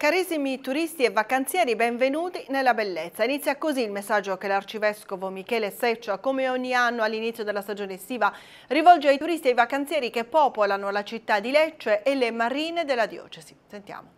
Carissimi turisti e vacanzieri, benvenuti nella bellezza. Inizia così il messaggio che l'arcivescovo Michele Seccia, come ogni anno all'inizio della stagione estiva, rivolge ai turisti e ai vacanzieri che popolano la città di Lecce e le marine della diocesi. Sentiamo.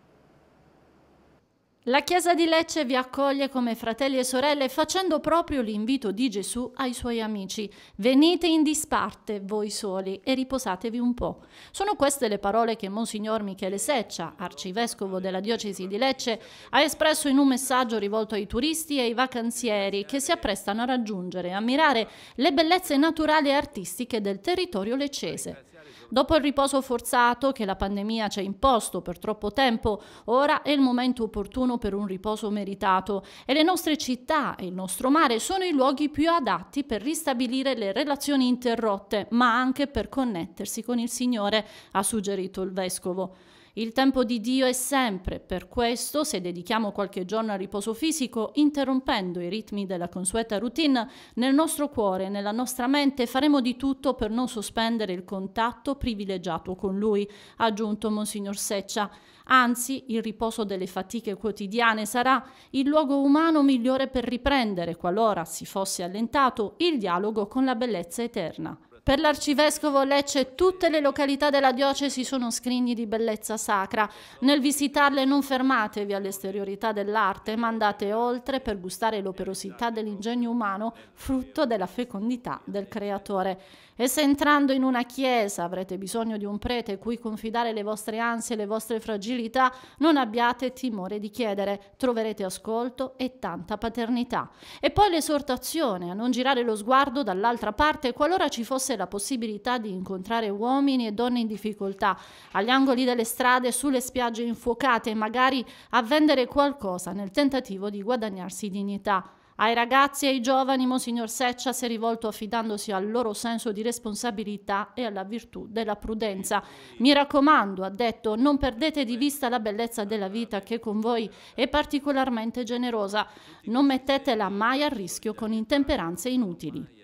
La Chiesa di Lecce vi accoglie come fratelli e sorelle facendo proprio l'invito di Gesù ai suoi amici. Venite in disparte voi soli e riposatevi un po'. Sono queste le parole che Monsignor Michele Seccia, arcivescovo della diocesi di Lecce, ha espresso in un messaggio rivolto ai turisti e ai vacanzieri che si apprestano a raggiungere e ammirare le bellezze naturali e artistiche del territorio leccese. Dopo il riposo forzato che la pandemia ci ha imposto per troppo tempo, ora è il momento opportuno per un riposo meritato e le nostre città e il nostro mare sono i luoghi più adatti per ristabilire le relazioni interrotte, ma anche per connettersi con il Signore, ha suggerito il Vescovo. Il tempo di Dio è sempre, per questo se dedichiamo qualche giorno al riposo fisico, interrompendo i ritmi della consueta routine, nel nostro cuore e nella nostra mente faremo di tutto per non sospendere il contatto privilegiato con Lui, ha aggiunto Monsignor Seccia. Anzi, il riposo delle fatiche quotidiane sarà il luogo umano migliore per riprendere, qualora si fosse allentato, il dialogo con la bellezza eterna. Per l'arcivescovo Lecce tutte le località della diocesi sono scrigni di bellezza sacra. Nel visitarle non fermatevi all'esteriorità dell'arte, ma andate oltre per gustare l'operosità dell'ingegno umano, frutto della fecondità del creatore. E se entrando in una chiesa avrete bisogno di un prete cui confidare le vostre ansie e le vostre fragilità, non abbiate timore di chiedere, troverete ascolto e tanta paternità. E poi l'esortazione a non girare lo sguardo dall'altra parte qualora ci fosse pace, la possibilità di incontrare uomini e donne in difficoltà, agli angoli delle strade, sulle spiagge infuocate e magari a vendere qualcosa nel tentativo di guadagnarsi dignità. Ai ragazzi e ai giovani Monsignor Seccia si è rivolto affidandosi al loro senso di responsabilità e alla virtù della prudenza. Mi raccomando, ha detto, non perdete di vista la bellezza della vita che con voi è particolarmente generosa. Non mettetela mai a rischio con intemperanze inutili.